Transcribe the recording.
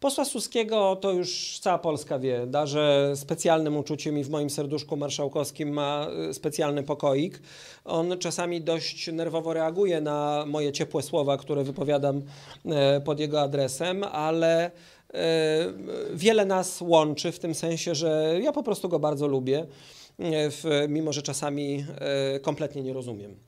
Posła Suskiego to już cała Polska wie, da, że specjalnym uczuciem i w moim serduszku marszałkowskim ma y, specjalny pokoik. On czasami dość nerwowo reaguje na moje ciepłe słowa, które wypowiadam e, pod jego adresem, ale e, wiele nas łączy w tym sensie, że ja po prostu go bardzo lubię, e, mimo że czasami kompletnie nie rozumiem.